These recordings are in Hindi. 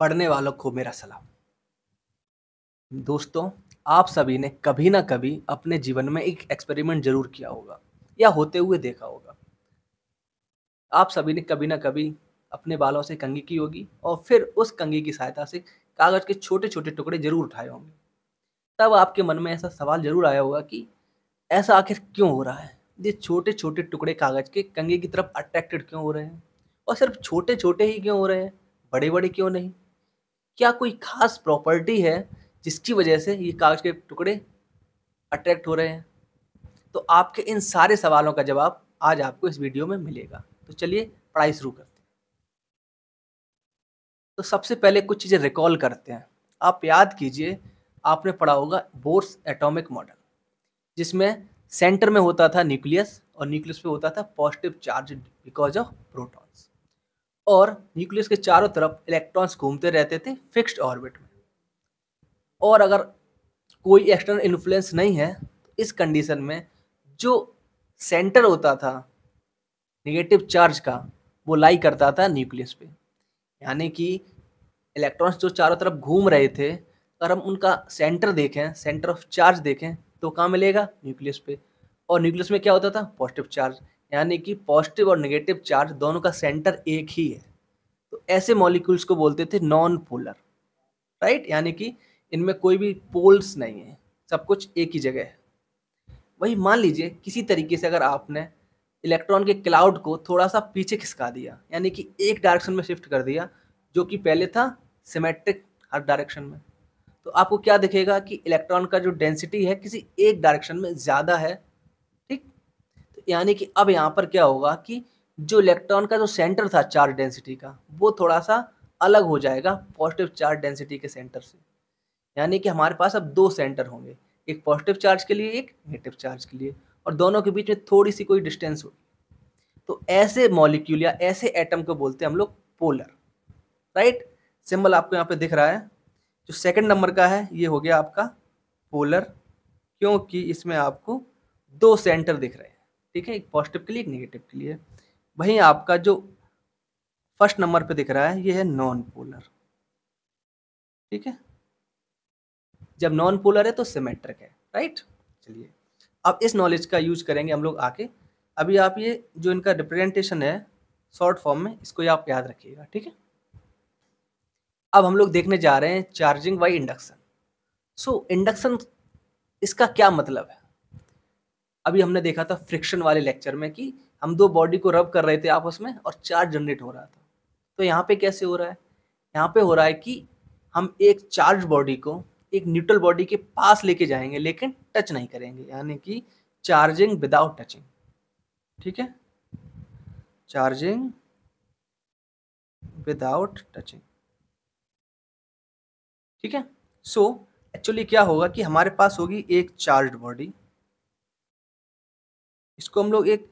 पढ़ने वालों को मेरा सलाम दोस्तों आप सभी ने कभी ना कभी अपने जीवन में एक एक्सपेरिमेंट जरूर किया होगा या होते हुए देखा होगा आप सभी ने कभी ना कभी अपने बालों से कंगी की होगी और फिर उस कंगी की सहायता से कागज के छोटे छोटे टुकड़े जरूर उठाए होंगे तब आपके मन में ऐसा सवाल जरूर आया होगा कि ऐसा आखिर क्यों हो रहा है ये छोटे छोटे टुकड़े कागज के कंगे की तरफ अट्रैक्टेड क्यों हो रहे हैं और सिर्फ छोटे छोटे ही क्यों हो रहे हैं बड़े बड़े क्यों नहीं क्या कोई खास प्रॉपर्टी है जिसकी वजह से ये कागज़ के टुकड़े अट्रैक्ट हो रहे हैं तो आपके इन सारे सवालों का जवाब आज आपको इस वीडियो में मिलेगा तो चलिए पढ़ाई शुरू करते हैं तो सबसे पहले कुछ चीज़ें रिकॉल करते हैं आप याद कीजिए आपने पढ़ा होगा बोर्स एटॉमिक मॉडल जिसमें सेंटर में होता था न्यूक्लियस और न्यूक्लियस पे होता था positive charge because of protons और न्यूक्लियस के चारों तरफ इलेक्ट्रॉन्स घूमते रहते थे फिक्स्ड ऑर्बिट में और अगर कोई एक्सटर्नल इन्फ्लुएंस नहीं है तो इस कंडीशन में जो सेंटर होता था नेगेटिव चार्ज का वो लाई करता था न्यूक्लियस पे यानी कि इलेक्ट्रॉन्स जो चारों तरफ घूम रहे थे अगर हम उनका सेंटर देखें सेंटर ऑफ चार्ज देखें तो कहाँ मिलेगा न्यूक्लियस पे और न्यूक्लियस में क्या होता था पॉजिटिव चार्ज यानी कि पॉजिटिव और नेगेटिव चार्ज दोनों का सेंटर एक ही है तो ऐसे मॉलिक्यूल्स को बोलते थे नॉन पोलर राइट यानी कि इनमें कोई भी पोल्स नहीं है सब कुछ एक ही जगह है वही मान लीजिए किसी तरीके से अगर आपने इलेक्ट्रॉन के क्लाउड को थोड़ा सा पीछे खिसका दिया यानी कि एक डायरेक्शन में शिफ्ट कर दिया जो कि पहले था सिमेट्रिक हर डायरेक्शन में तो आपको क्या दिखेगा कि इलेक्ट्रॉन का जो डेंसिटी है किसी एक डायरेक्शन में ज़्यादा है यानी कि अब यहाँ पर क्या होगा कि जो इलेक्ट्रॉन का जो सेंटर था चार्ज डेंसिटी का वो थोड़ा सा अलग हो जाएगा पॉजिटिव चार्ज डेंसिटी के सेंटर से यानी कि हमारे पास अब दो सेंटर होंगे एक पॉजिटिव चार्ज के लिए एक नेगेटिव चार्ज के लिए और दोनों के बीच में थोड़ी सी कोई डिस्टेंस होगी तो ऐसे मॉलिक्यूल या ऐसे एटम को बोलते हैं हम लोग पोलर राइट सिंबल आपको यहाँ पे दिख रहा है जो सेकंड नंबर का है ये हो गया आपका पोलर क्योंकि इसमें आपको दो सेंटर दिख रहे हैं ठीक है एक पॉजिटिव के लिए एक नेगेटिव के लिए वहीं आपका जो फर्स्ट नंबर पे दिख रहा है ये है नॉन पोलर ठीक है जब नॉन पोलर है तो सिमेट्रिक है राइट चलिए अब इस नॉलेज का यूज करेंगे हम लोग आके अभी आप ये जो इनका रिप्रेजेंटेशन है शॉर्ट फॉर्म में इसको आप याद रखिएगा ठीक है अब हम लोग देखने जा रहे हैं charging by induction so induction इसका क्या मतलब है अभी हमने देखा था फ्रिक्शन वाले लेक्चर में कि हम दो बॉडी को रब कर रहे थे आपस में और चार्ज जनरेट हो रहा था तो यहाँ पे कैसे हो रहा है यहाँ पे हो रहा है कि हम एक चार्ज बॉडी को एक न्यूट्रल बॉडी के पास लेके जाएंगे लेकिन टच नहीं करेंगे यानी कि चार्जिंग विदाउट टचिंग ठीक है चार्जिंग विदाउट टचिंग ठीक है सो एक्चुअली क्या होगा कि हमारे पास होगी एक चार्ज बॉडी इसको हम लोग एक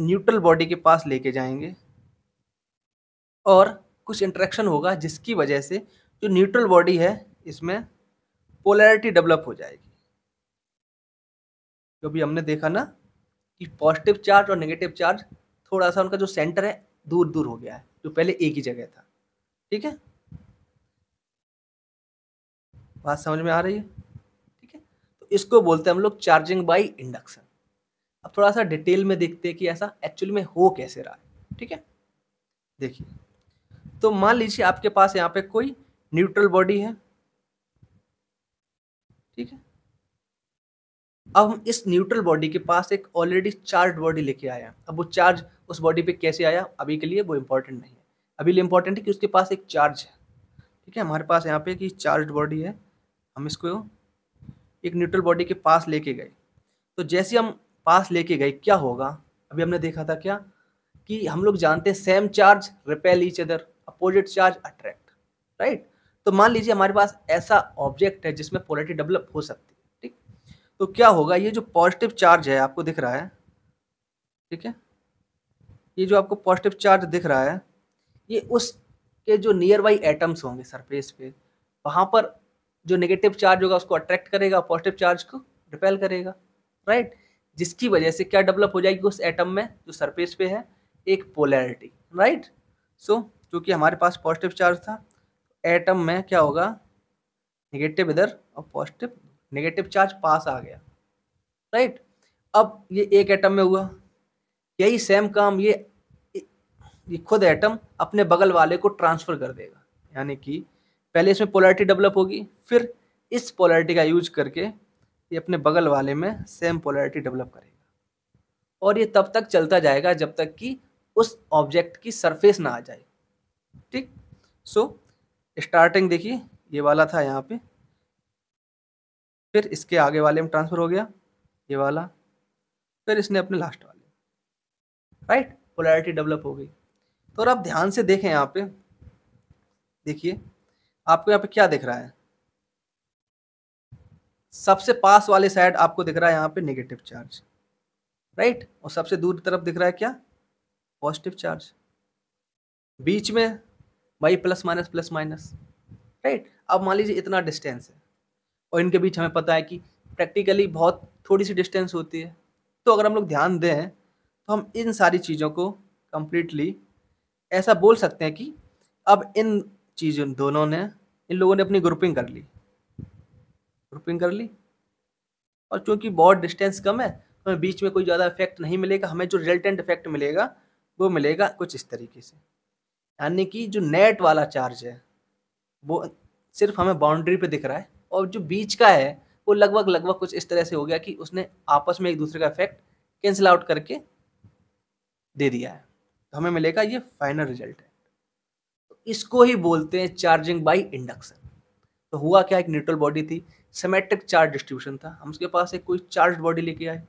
न्यूट्रल बॉडी के पास लेके जाएंगे और कुछ इंट्रैक्शन होगा जिसकी वजह से जो न्यूट्रल बॉडी है इसमें पोलैरिटी डेवलप हो जाएगी जो भी हमने देखा ना कि पॉजिटिव चार्ज और नेगेटिव चार्ज थोड़ा सा उनका जो सेंटर है दूर दूर हो गया है जो पहले एक ही जगह था ठीक है बात समझ में आ रही है ठीक है तो इसको बोलते हैं हम लोग चार्जिंग बाई इंडक्शन अब थोड़ा सा डिटेल में देखते हैं कि ऐसा एक्चुअल में हो कैसे रहा है ठीक है देखिए तो मान लीजिए आपके पास यहाँ पे कोई न्यूट्रल बॉडी है ठीक है अब हम इस न्यूट्रल बॉडी के पास एक ऑलरेडी चार्ज बॉडी लेके आए हैं अब वो चार्ज उस बॉडी पे कैसे आया अभी के लिए वो इम्पोर्टेंट नहीं है अभी लिए इम्पोर्टेंट है कि उसके पास एक चार्ज है ठीक है हमारे पास यहाँ पे कि चार्ज बॉडी है हम इसको एक न्यूट्रल बॉडी के पास लेके गए तो जैसे हम पास लेके गए क्या होगा अभी हमने देखा था क्या कि हम लोग जानते हैं same charge repel each other opposite charge attract right तो मान लीजिए हमारे पास ऐसा ऑब्जेक्ट है जिसमें पॉलिटी डेवलप हो सकती है ठीक तो क्या होगा ये जो पॉजिटिव चार्ज है आपको दिख रहा है ठीक है ये जो आपको पॉजिटिव चार्ज दिख रहा है ये उस के जो नियर बाई एटम्स होंगे सरफेस पे वहाँ पर जो नेगेटिव चार्ज होगा उसको अट्रैक्ट करेगा पॉजिटिव चार्ज को रिपेल करेगा राइट जिसकी वजह से क्या डेवलप हो जाएगी उस एटम में जो सरफेस पे है एक पोलैरिटी राइट सो क्योंकि हमारे पास पॉजिटिव चार्ज था एटम में क्या होगा नेगेटिव इधर और पॉजिटिव नेगेटिव चार्ज पास आ गया राइट अब ये एक एटम में हुआ यही सेम काम ये ये खुद एटम अपने बगल वाले को ट्रांसफ़र कर देगा यानी कि पहले इसमें पोलैरिटी डेवलप होगी फिर इस पोलैरिटी का यूज करके ये अपने बगल वाले में सेम पोलैरिटी डेवलप करेगा और ये तब तक चलता जाएगा जब तक कि उस ऑब्जेक्ट की सरफेस ना आ जाए ठीक सो स्टार्टिंग देखिए ये वाला था यहाँ पे फिर इसके आगे वाले में ट्रांसफ़र हो गया ये वाला फिर इसने अपने लास्ट वाले राइट पोलैरिटी डेवलप हो गई तो और आप ध्यान से देखें यहाँ पे देखिए आपको यहाँ पे क्या दिख रहा है सबसे पास वाले साइड आपको दिख रहा है यहाँ पे नेगेटिव चार्ज राइट और सबसे दूर तरफ दिख रहा है क्या पॉजिटिव चार्ज बीच में भाई plus minus plus minus right अब मान लीजिए इतना डिस्टेंस है और इनके बीच हमें पता है कि प्रैक्टिकली बहुत थोड़ी सी डिस्टेंस होती है तो अगर हम लोग ध्यान दें तो हम इन सारी चीज़ों को कम्प्लीटली ऐसा बोल सकते हैं कि अब इन चीज़ों दोनों ने इन लोगों ने अपनी ग्रुपिंग कर ली ग्रुपिंग कर ली और चूंकि बहुत डिस्टेंस कम है तो हमें बीच में कोई ज़्यादा इफेक्ट नहीं मिलेगा हमें जो रिजल्टेंट इफेक्ट मिलेगा वो मिलेगा कुछ इस तरीके से यानी कि जो नेट वाला चार्ज है वो सिर्फ हमें बाउंड्री पे दिख रहा है और जो बीच का है वो लगभग लगभग कुछ इस तरह से हो गया कि उसने आपस में एक दूसरे का इफेक्ट कैंसिल आउट करके दे दिया है तो हमें मिलेगा ये फाइनल रिजल्ट है तो इसको ही बोलते हैं चार्जिंग बाई इंडक्शन तो हुआ क्या एक न्यूट्रल बॉडी थी सेमेट्रिक चार्ज डिस्ट्रीब्यूशन था हम उसके पास एक कोई चार्ज बॉडी लेके आए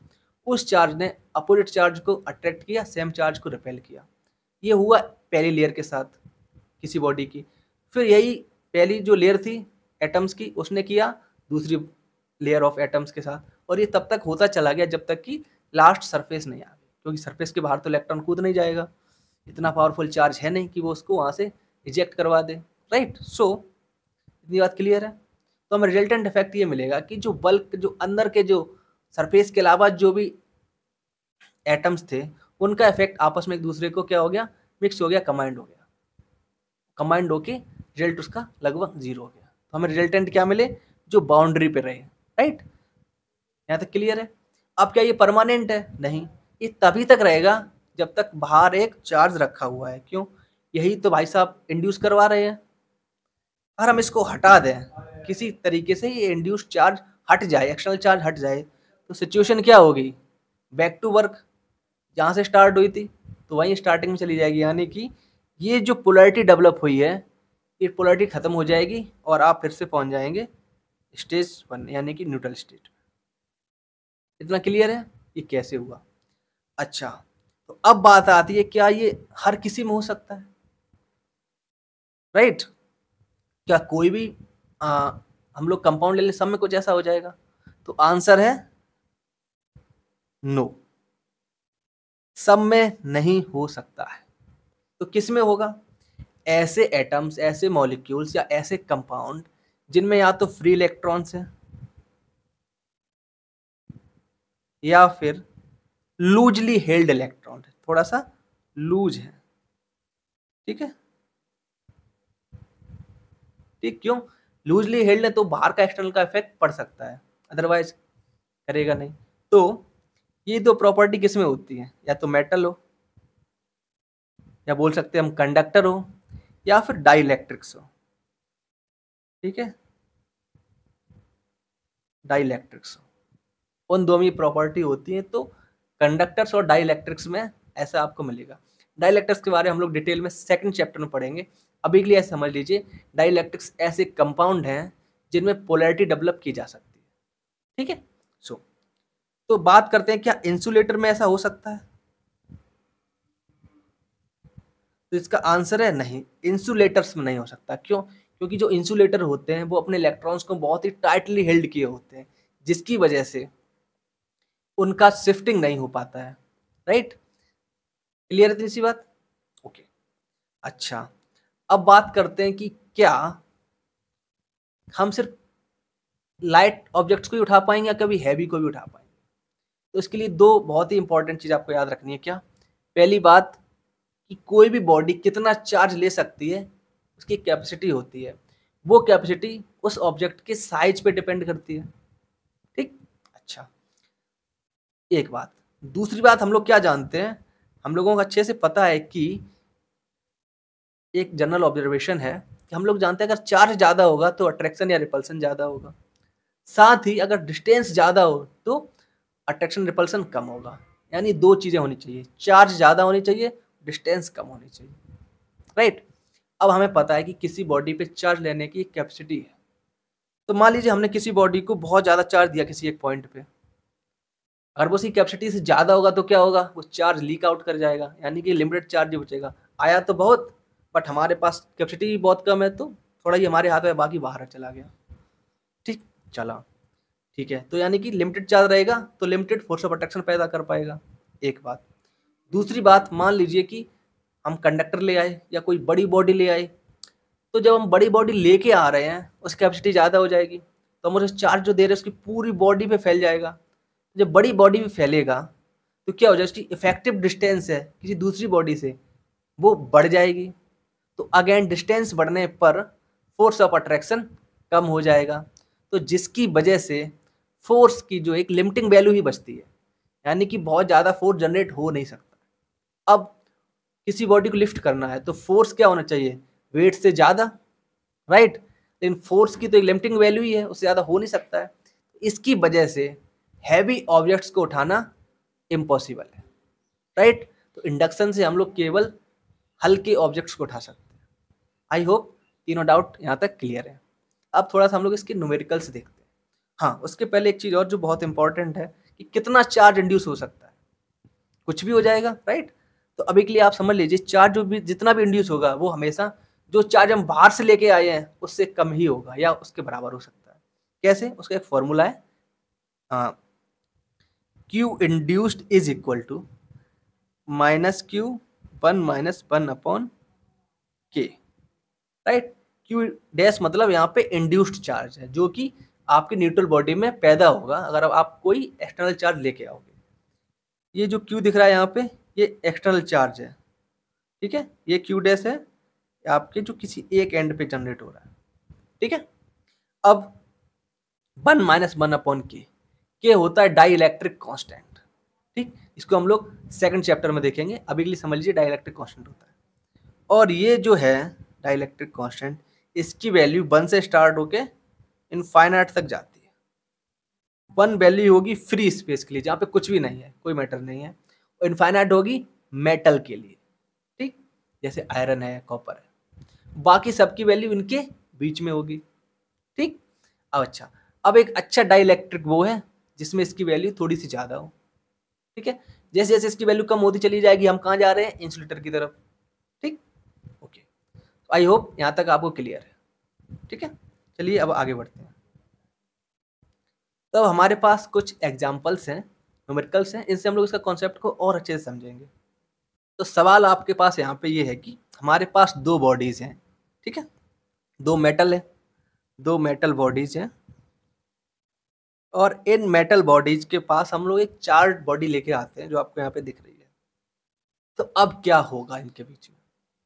उस चार्ज ने अपोजिट चार्ज को अट्रैक्ट किया सेम चार्ज को रिपेल किया ये हुआ पहली लेयर के साथ किसी बॉडी की फिर यही पहली जो लेयर थी एटम्स की उसने किया दूसरी लेयर ऑफ एटम्स के साथ और ये तब तक होता चला गया जब तक कि लास्ट सरफेस नहीं आ गई क्योंकि सरफेस के बाहर तो इलेक्ट्रॉन कूद नहीं जाएगा इतना पावरफुल चार्ज है नहीं कि वो उसको वहाँ से रिजेक्ट करवा दे राइट सो इतनी बात क्लियर है तो हमें रिजल्टेंट इफेक्ट ये मिलेगा कि जो बल्क जो अंदर के जो सरफेस के अलावा जो भी एटम्स थे उनका इफेक्ट आपस में एक दूसरे को क्या हो गया मिक्स हो गया कमाइंड हो गया कमाइंड होके रिजल्ट उसका लगभग जीरो हो गया तो हमें रिजल्टेंट क्या मिले जो बाउंड्री पे रहे राइट यहाँ तक क्लियर है अब क्या ये परमानेंट है नहीं ये तभी तक रहेगा जब तक बाहर एक चार्ज रखा हुआ है क्यों यही तो भाई साहब इंड्यूस करवा रहे हैं अगर हम इसको हटा दें किसी तरीके से ये इंड्यूस चार्ज हट जाए एक्सटर्नल चार्ज हट जाए तो सिचुएशन क्या होगी बैक टू वर्क जहाँ से स्टार्ट हुई थी तो वहीं स्टार्टिंग में चली जाएगी यानी कि ये जो पोलैरिटी डेवलप हुई है ये पोलैरिटी ख़त्म हो जाएगी और आप फिर से पहुँच जाएंगे स्टेज वन यानी कि न्यूट्रल स्टेट इतना क्लियर है ये कैसे हुआ अच्छा तो अब बात आती है क्या ये हर किसी में हो सकता है राइट right? क्या कोई भी आ, हम लोग कंपाउंड ले लें सब में कुछ ऐसा हो जाएगा तो आंसर है नो सब में नहीं हो सकता है तो किस में होगा ऐसे एटम्स ऐसे मॉलिक्यूल्स या ऐसे कंपाउंड जिनमें या तो फ्री इलेक्ट्रॉन्स हैं या फिर लूजली हेल्ड इलेक्ट्रॉन है थोड़ा सा लूज है ठीक है ठीक क्यों लूजली हेल्ड है तो बाहर का एक्सटर्नल का इफेक्ट पड़ सकता है अदरवाइज करेगा नहीं तो ये दो प्रॉपर्टी किसमें होती है या तो मेटल हो या बोल सकते हैं हम कंडक्टर हो या फिर डाइलेक्ट्रिक्स हो ठीक है डाइलेक्ट्रिक्स उन दो में प्रॉपर्टी होती है तो कंडक्टर्स और डाइलेक्ट्रिक्स में ऐसा आपको मिलेगा डाइलैक्ट्रिक्स के बारे में हम लोग डिटेल में सेकंड चैप्टर में पढ़ेंगे अभी के लिए समझ लीजिए डाइलेक्ट्रिक्स ऐसे कंपाउंड हैं जिनमें पोलैरिटी डेवलप की जा सकती है ठीक है सो तो बात करते हैं क्या इंसुलेटर में ऐसा हो सकता है तो इसका आंसर है नहीं इंसुलेटर्स में नहीं हो सकता क्यों क्योंकि जो इंसुलेटर होते हैं वो अपने इलेक्ट्रॉन्स को बहुत ही टाइटली हेल्ड किए होते हैं जिसकी वजह से उनका शिफ्टिंग नहीं हो पाता है राइट क्लियर है इतनी सी बात ओके अच्छा अब बात करते हैं कि क्या हम सिर्फ लाइट ऑब्जेक्ट्स को ही उठा पाएंगे या कभी हैवी को भी उठा पाएंगे तो इसके लिए दो बहुत ही इंपॉर्टेंट चीज़ आपको याद रखनी है क्या पहली बात कि कोई भी बॉडी कितना चार्ज ले सकती है उसकी कैपेसिटी होती है वो कैपेसिटी उस ऑब्जेक्ट के साइज पे डिपेंड करती है ठीक अच्छा एक बात दूसरी बात हम लोग क्या जानते हैं हम लोगों को अच्छे से पता है कि एक जनरल ऑब्जर्वेशन है कि हम लोग जानते हैं अगर चार्ज ज़्यादा होगा तो अट्रैक्शन या रिपल्सन ज़्यादा होगा साथ ही अगर डिस्टेंस ज़्यादा हो तो अट्रैक्शन रिपल्सन कम होगा यानी दो चीज़ें होनी चाहिए चार्ज ज़्यादा होनी चाहिए डिस्टेंस कम होनी चाहिए राइट right? अब हमें पता है कि किसी बॉडी पे चार्ज लेने की कैपेसिटी है तो मान लीजिए हमने किसी बॉडी को बहुत ज़्यादा चार्ज दिया किसी एक पॉइंट पे अगर वो उसकी कैपेसिटी से ज़्यादा होगा तो क्या होगा वो चार्ज लीक आउट कर जाएगा यानी कि लिमिटेड चार्ज बचेगा आया तो बहुत बट हमारे पास कैपेसिटी भी बहुत कम है तो थोड़ा ही हमारे हाथ में बाकी बाहर चला गया ठीक चला ठीक है तो यानी कि लिमिटेड चार्ज रहेगा तो लिमिटेड फोर्स ऑफ अट्रैक्शन पैदा कर पाएगा एक बात दूसरी बात मान लीजिए कि हम कंडक्टर ले आए या कोई बड़ी बॉडी ले आए तो जब हम बड़ी बॉडी लेके आ रहे हैं उसकी कैपेसिटी ज़्यादा हो जाएगी तो हम उसे चार्ज जो दे रहे हैं उसकी पूरी बॉडी पे फैल जाएगा जब बड़ी बॉडी में फैलेगा तो क्या हो जाए उसकी इफेक्टिव डिस्टेंस है किसी दूसरी बॉडी से वो बढ़ जाएगी तो अगेन डिस्टेंस बढ़ने पर फोर्स ऑफ अट्रैक्शन कम हो जाएगा तो जिसकी वजह से फोर्स की जो एक लिमिटिंग वैल्यू ही बचती है यानी कि बहुत ज़्यादा फोर्स जनरेट हो नहीं सकता अब किसी बॉडी को लिफ्ट करना है तो फोर्स क्या होना चाहिए वेट से ज़्यादा राइट लेकिन फोर्स की तो एक लिमिटिंग वैल्यू ही है उससे ज़्यादा हो नहीं सकता है इसकी वजह से हैवी ऑब्जेक्ट्स को उठाना इम्पॉसिबल है राइट तो इंडक्शन से हम लोग केवल हल्के ऑब्जेक्ट्स को उठा सकते हैं आई होप तीनों डाउट यहाँ तक क्लियर है अब थोड़ा सा हम लोग इसके न्यूमेरिकल्स देखते हैं हाँ उसके पहले एक चीज़ और जो बहुत इंपॉर्टेंट है कि कितना चार्ज इंड्यूस हो सकता है कुछ भी हो जाएगा राइट तो अभी के लिए आप समझ लीजिए चार्ज जो भी जितना भी इंड्यूस होगा वो हमेशा जो चार्ज हम बाहर से लेके आए हैं उससे कम ही होगा या उसके बराबर हो सकता है कैसे उसका एक फॉर्मूला है Q induced is equal to minus Q one minus one upon K right Q dash मतलब यहाँ पे इंड्यूस्ड चार्ज है जो कि आपके न्यूट्रल बॉडी में पैदा होगा अगर आप कोई एक्सटर्नल चार्ज लेके आओगे ये जो क्यू दिख रहा है यहाँ पे ये एक्सटर्नल चार्ज है ठीक है ये क्यू डैश है आपके जो किसी एक एंड पे जनरेट हो रहा है ठीक है अब वन माइनस वन अपॉन के के होता है डाई इलेक्ट्रिक कॉन्स्टेंट ठीक इसको हम लोग सेकंड चैप्टर में देखेंगे अभी के लिए समझ लीजिए डायलैक्ट्रिक कांस्टेंट होता है और ये जो है डायलैक्ट्रिक कांस्टेंट इसकी वैल्यू वन से स्टार्ट होके इनफाइनाइट तक जाती है वन वैल्यू होगी फ्री स्पेस के लिए जहाँ पे कुछ भी नहीं है कोई मैटर नहीं है और इनफाइनाइट होगी मेटल के लिए ठीक जैसे आयरन है कॉपर है बाकी सबकी वैल्यू इनके बीच में होगी ठीक अब अच्छा अब एक अच्छा डाइलेक्ट्रिक वो है जिसमें इसकी वैल्यू थोड़ी सी ज़्यादा हो ठीक है जैसे जैसे इसकी वैल्यू कम होती चली जाएगी हम कहाँ जा रहे हैं इंसुलेटर की तरफ ठीक ओके आई होप यहाँ तक आपको क्लियर है ठीक है चलिए अब आगे बढ़ते हैं तब तो हमारे पास कुछ एग्जाम्पल्स हैं न्यूमेरिकल्स हैं इनसे हम लोग इसका कॉन्सेप्ट को और अच्छे से समझेंगे तो सवाल आपके पास यहाँ पे ये है कि हमारे पास दो बॉडीज़ हैं ठीक है दो मेटल है दो मेटल बॉडीज़ हैं और इन मेटल बॉडीज के पास हम लोग एक चार्ट बॉडी लेके आते हैं जो आपको यहाँ पे दिख रही है तो अब क्या होगा इनके बीच में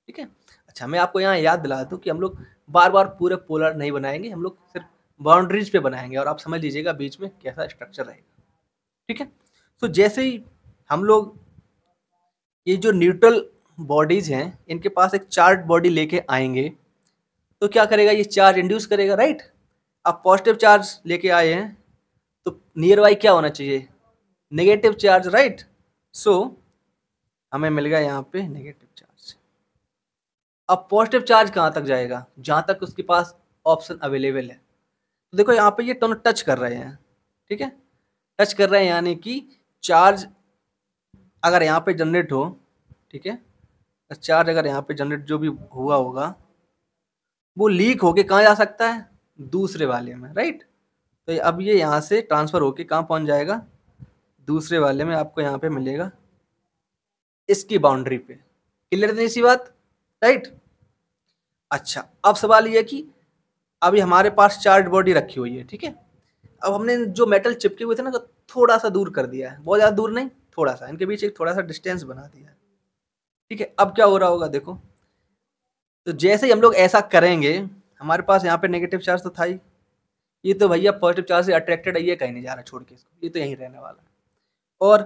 ठीक है अच्छा मैं आपको यहाँ याद दिला दूँ कि हम लोग बार बार पूरे पोलर नहीं बनाएंगे हम लोग सिर्फ बाउंड्रीज पे बनाएंगे और आप समझ लीजिएगा बीच में कैसा स्ट्रक्चर रहेगा ठीक है तो जैसे ही हम लोग ये जो न्यूट्रल बॉडीज हैं इनके पास एक चार्ज बॉडी लेके आएंगे तो क्या करेगा ये चार्ज इंड्यूस करेगा राइट आप पॉजिटिव चार्ज लेके आए हैं तो नियर बाई क्या होना चाहिए नेगेटिव चार्ज राइट सो हमें मिल गया यहाँ पे नेगेटिव चार्ज अब पॉजिटिव चार्ज कहाँ तक जाएगा जहाँ तक उसके पास ऑप्शन अवेलेबल है तो देखो यहाँ पे ये टोन टच कर रहे हैं ठीक है टच कर रहे हैं यानी कि चार्ज अगर यहाँ पे जनरेट हो ठीक है चार्ज अगर यहाँ पे जनरेट जो भी हुआ होगा वो लीक होके कहाँ जा सकता है दूसरे वाले में राइट तो अब ये यहाँ से ट्रांसफ़र होके कहाँ पहुँच जाएगा दूसरे वाले में आपको यहाँ पे मिलेगा इसकी बाउंड्री पे क्लियर तो नहीं सी बात राइट अच्छा अब सवाल ये कि अभी हमारे पास चार्ज बॉडी रखी हुई है ठीक है अब हमने जो मेटल चिपके हुए थे ना तो थोड़ा सा दूर कर दिया है बहुत ज़्यादा दूर नहीं थोड़ा सा इनके बीच एक थोड़ा सा डिस्टेंस बना दिया है ठीक है अब क्या हो रहा होगा देखो तो जैसे ही हम लोग ऐसा करेंगे हमारे पास यहाँ पे नेगेटिव चार्ज तो था ही ये तो भैया पॉजिटिव चार्ज से अट्रैक्टेड है ये कहीं नहीं जा रहा छोड़ के इसको ये तो यहीं रहने वाला है और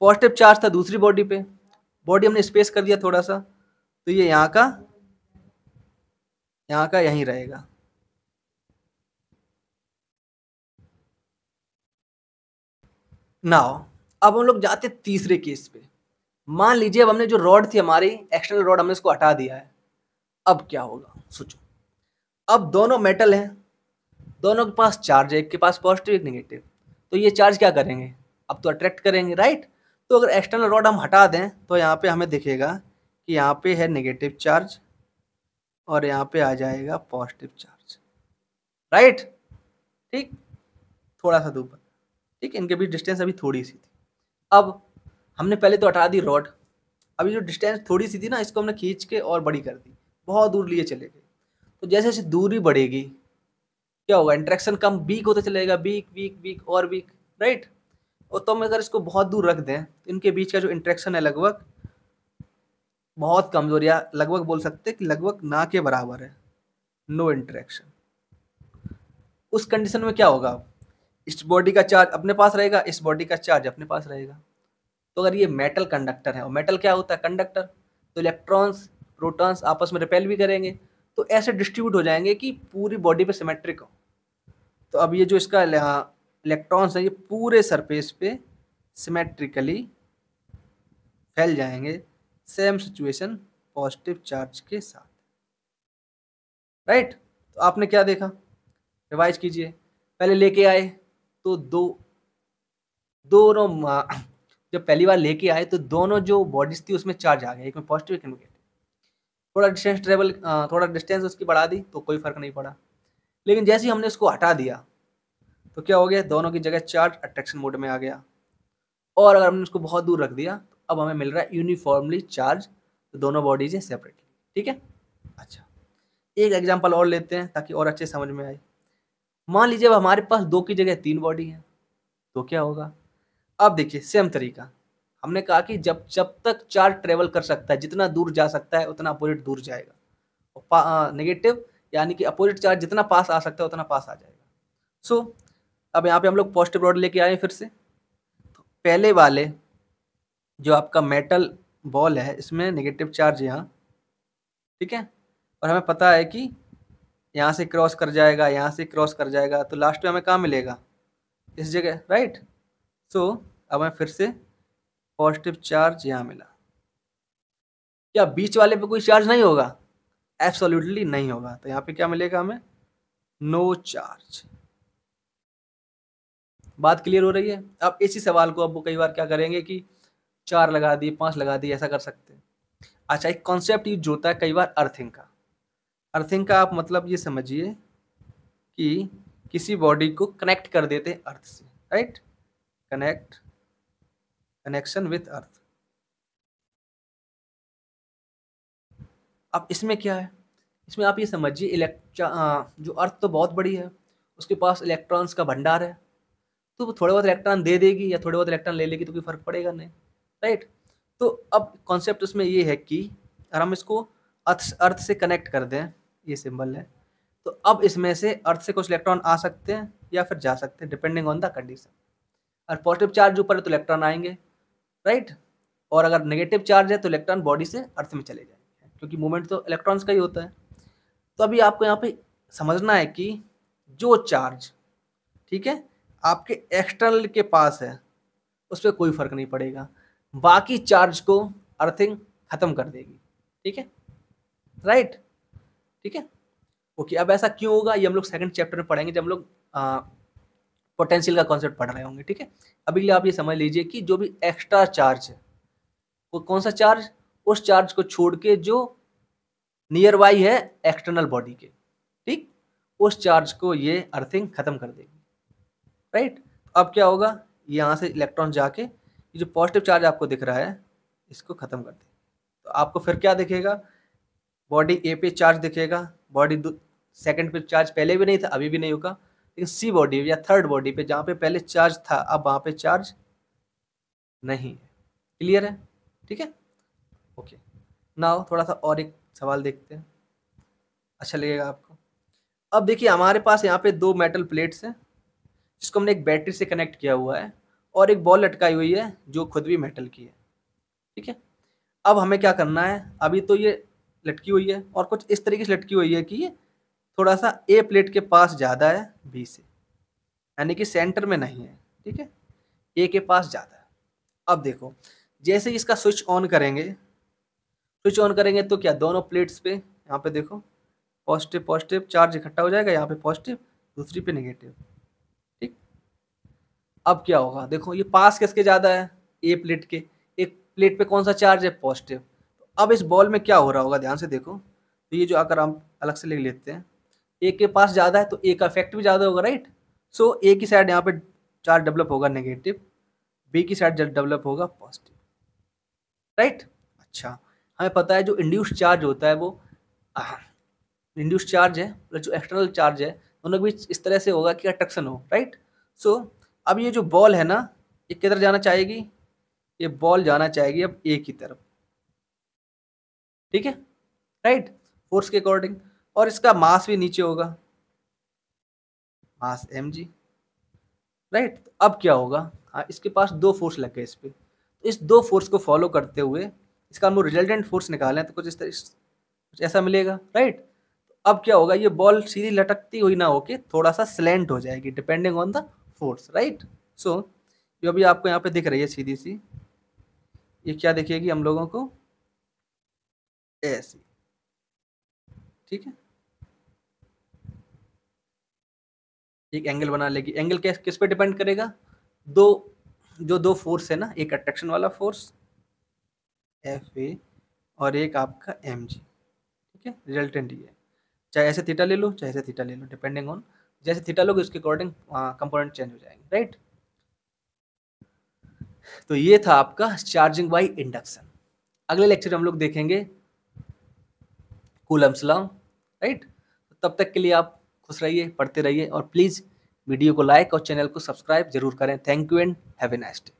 पॉजिटिव चार्ज था दूसरी बॉडी पे बॉडी हमने स्पेस कर दिया थोड़ा सा तो ये यहाँ का यहाँ का यहीं रहेगा नाउ अब हम लोग जाते तीसरे केस पे मान लीजिए अब हमने जो रॉड थी हमारी एक्सटर्नल रॉड हमने इसको हटा दिया है अब क्या होगा सोचो अब दोनों मेटल हैं दोनों के पास चार्ज है एक के पास पॉजिटिव एक नेगेटिव तो ये चार्ज क्या करेंगे अब तो अट्रैक्ट करेंगे राइट तो अगर एक्सटर्नल रॉड हम हटा दें तो यहाँ पे हमें दिखेगा कि यहाँ पे है नेगेटिव चार्ज और यहाँ पे आ जाएगा पॉजिटिव चार्ज राइट ठीक थोड़ा सा दूर ठीक इनके बीच डिस्टेंस अभी थोड़ी सी थी अब हमने पहले तो हटा दी रॉड अभी जो डिस्टेंस थोड़ी सी थी ना इसको हमने खींच के और बड़ी कर दी बहुत दूर लिए चले गए तो जैसे जैसे दूरी बढ़ेगी क्या होगा इंट्रैक्शन कम वीक होता चलेगा वीक वीक वीक और वीक राइट और तो हम अगर इसको बहुत दूर रख दें तो इनके बीच का जो इंट्रैक्शन है लगभग बहुत कमजोर या लगभग बोल सकते हैं कि लगभग ना के बराबर है नो इंट्रैक्शन उस कंडीशन में क्या होगा इस बॉडी का चार्ज अपने पास रहेगा इस बॉडी का चार्ज अपने पास रहेगा तो अगर ये मेटल कंडक्टर है और मेटल क्या होता है कंडक्टर तो इलेक्ट्रॉन्स प्रोटॉन्स आपस में रिपेल भी करेंगे तो ऐसे डिस्ट्रीब्यूट हो जाएंगे कि पूरी बॉडी पे सिमेट्रिक हो तो अब ये जो इसका इलेक्ट्रॉन्स हाँ, है ये पूरे सरफेस पे सिमेट्रिकली फैल जाएंगे सेम सिचुएशन पॉजिटिव चार्ज के साथ राइट तो आपने क्या देखा रिवाइज कीजिए पहले लेके आए तो दो दोनों जब पहली बार लेके आए तो दोनों जो बॉडीज थी उसमें चार्ज आ गया एक में पॉजिटिव एक में नेगेटिव थोड़ा डिस्टेंस ट्रेवल हाँ, थोड़ा डिस्टेंस उसकी बढ़ा दी तो कोई फर्क नहीं पड़ा लेकिन जैसे ही हमने इसको हटा दिया तो क्या हो गया दोनों की जगह चार्ज अट्रैक्शन मोड में आ गया और अगर हमने उसको बहुत दूर रख दिया तो अब हमें मिल रहा है यूनिफॉर्मली चार्ज तो दोनों बॉडीज हैं सेपरेटली ठीक है अच्छा एक एग्जाम्पल और लेते हैं ताकि और अच्छे समझ में आए मान लीजिए अब हमारे पास दो की जगह तीन बॉडी है तो क्या होगा अब देखिए सेम तरीका हमने कहा कि जब जब तक चार्ज ट्रेवल कर सकता है जितना दूर जा सकता है उतना अपोजिट दूर जाएगा नेगेटिव यानी कि अपोजिट चार्ज जितना पास आ सकता है उतना पास आ जाएगा सो so, अब यहाँ पे हम लोग पॉजिटिव रॉड लेके आए फिर से तो पहले वाले जो आपका मेटल बॉल है इसमें नेगेटिव चार्ज यहाँ ठीक है और हमें पता है कि यहाँ से क्रॉस कर जाएगा यहाँ से क्रॉस कर जाएगा तो लास्ट में हमें कहाँ मिलेगा इस जगह राइट सो so, अब हमें फिर से पॉजिटिव चार्ज यहाँ मिला क्या बीच वाले पे कोई चार्ज नहीं होगा एब्सोल्युटली नहीं होगा तो यहाँ पे क्या मिलेगा हमें नो चार्ज बात क्लियर हो रही है अब इसी सवाल को अब वो कई बार क्या करेंगे कि चार लगा दिए पांच लगा दिए ऐसा कर सकते हैं अच्छा एक कॉन्सेप्ट यूज होता है कई बार अर्थिंग का अर्थिंग का आप मतलब ये समझिए कि किसी बॉडी को कनेक्ट कर देते हैं अर्थ से right connect connection with earth अब इसमें क्या है इसमें आप ये समझिए इलेक्ट्रा जो अर्थ तो बहुत बड़ी है उसके पास इलेक्ट्रॉन्स का भंडार है तो वो थोड़े बहुत इलेक्ट्रॉन दे देगी या थोड़े बहुत इलेक्ट्रॉन ले लेगी तो कोई फ़र्क पड़ेगा नहीं राइट तो अब कॉन्सेप्ट उसमें ये है कि अगर हम इसको अर्थ अर्थ से कनेक्ट कर दें ये सिंबल है तो अब इसमें से अर्थ से कुछ इलेक्ट्रॉन आ सकते हैं या फिर जा सकते हैं डिपेंडिंग ऑन द कंडीशन अगर पॉजिटिव चार्ज ऊपर है तो इलेक्ट्रॉन आएंगे राइट और अगर नेगेटिव चार्ज है तो इलेक्ट्रॉन बॉडी से अर्थ में चले जाए क्योंकि मोमेंट तो इलेक्ट्रॉन्स का ही होता है तो अभी आपको यहाँ पे समझना है कि जो चार्ज ठीक है आपके एक्सटर्नल के पास है उस पर कोई फर्क नहीं पड़ेगा बाकी चार्ज को अर्थिंग ख़त्म कर देगी ठीक है राइट ठीक है ओके अब ऐसा क्यों होगा ये हम लोग सेकंड चैप्टर में पढ़ेंगे जब हम लोग पोटेंशियल का कॉन्सेप्ट पढ़ रहे होंगे ठीक है अभी आप ये समझ लीजिए कि जो भी एक्स्ट्रा चार्ज है वो कौन सा चार्ज उस चार्ज को छोड़ के जो नियर बाई है एक्सटर्नल बॉडी के ठीक उस चार्ज को ये अर्थिंग खत्म कर देगी राइट तो अब क्या होगा यहाँ से इलेक्ट्रॉन जाके ये जो पॉजिटिव चार्ज आपको दिख रहा है इसको ख़त्म कर दे तो आपको फिर क्या दिखेगा बॉडी ए पे चार्ज दिखेगा बॉडी सेकंड पे चार्ज पहले भी नहीं था अभी भी नहीं होगा लेकिन सी बॉडी या थर्ड बॉडी पे जहाँ पे पहले चार्ज था अब वहाँ पे चार्ज नहीं है क्लियर है ठीक है ओके नाउ थोड़ा सा और एक सवाल देखते हैं अच्छा लगेगा आपको अब देखिए हमारे पास यहाँ पे दो मेटल प्लेट्स हैं जिसको हमने एक बैटरी से कनेक्ट किया हुआ है और एक बॉल लटकाई हुई है जो खुद भी मेटल की है ठीक है अब हमें क्या करना है अभी तो ये लटकी हुई है और कुछ इस तरीके से लटकी हुई है कि थोड़ा सा ए प्लेट के पास ज़्यादा है बी से यानी कि सेंटर में नहीं है ठीक है ए के पास ज़्यादा है अब देखो जैसे ही इसका स्विच ऑन करेंगे स्विच ऑन करेंगे तो क्या दोनों प्लेट्स पे यहाँ पे देखो पॉजिटिव पॉजिटिव चार्ज इकट्ठा हो जाएगा यहाँ पे पॉजिटिव दूसरी पे नेगेटिव ठीक अब क्या होगा देखो ये पास किसके ज़्यादा है ए प्लेट के एक प्लेट पे कौन सा चार्ज है पॉजिटिव तो अब इस बॉल में क्या हो रहा होगा ध्यान से देखो तो ये जो आकर हम अलग से ले लेते हैं ए के पास ज़्यादा है तो ए का इफेक्ट भी ज़्यादा होगा राइट सो ए की साइड यहाँ पे चार्ज डेवलप होगा नेगेटिव बी की साइड डेवलप होगा पॉजिटिव राइट अच्छा हमें पता है जो इंड्यूस चार्ज होता है वो इंड्यूस चार्ज है प्लस मतलब जो एक्सटर्नल चार्ज है दोनों के बीच इस तरह से होगा कि अट्रैक्शन हो राइट सो so, अब ये जो बॉल है ना ये किधर जाना चाहेगी ये बॉल जाना चाहेगी अब ए की तरफ ठीक है राइट फोर्स के अकॉर्डिंग और इसका मास भी नीचे होगा मास एम जी राइट अब क्या होगा हाँ इसके पास दो फोर्स लग गए इस पर तो इस दो फोर्स को फॉलो करते हुए इसका हम रिजल्टेंट फोर्स निकालें तो कुछ इस तरह कुछ ऐसा मिलेगा राइट अब क्या होगा ये बॉल सीधी लटकती हुई ना होके थोड़ा सा स्लेंट हो जाएगी depending on the force right so जो अभी आपको यहाँ पे दिख रही है सीधी सी ये क्या दिखेगी हम लोगों को ऐसी ठीक है एक एंगल बना लेगी एंगल किस पे डिपेंड करेगा दो जो दो फोर्स है ना एक अट्रैक्शन वाला फोर्स एफ ए और एक आपका एम जी ठीक है रिजल्टेंट ये चाहे ऐसे थीटा ले लो चाहे ऐसे थीटा ले लो डिपेंडिंग ऑन जैसे थीटा लोगे उसके अकॉर्डिंग कंपोनेंट चेंज हो जाएंगे राइट तो ये था आपका चार्जिंग बाई इंडक्शन अगले लेक्चर हम लोग देखेंगे कूलम्स लॉ राइट तब तक के लिए आप खुश रहिए पढ़ते रहिए और प्लीज़ वीडियो को लाइक और चैनल को सब्सक्राइब जरूर करें thank you and have a nice day